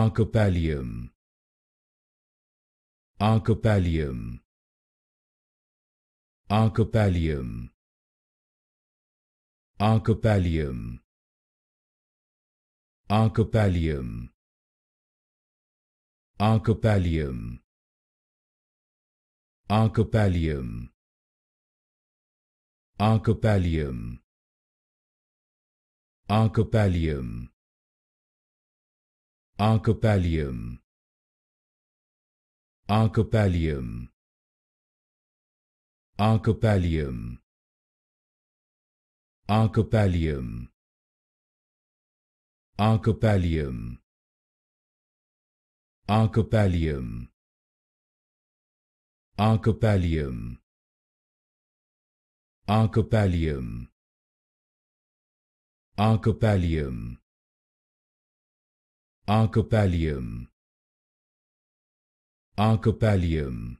Archipelium Archipelium Archipelium Archipelium Archipelium Archipelium Archipelium Archipelium Archipelium Archipelium Archipelium Archipelium Archipelium Archipelium Archipelium Archipelium Archipelium Archipelium Archipalium Archipalium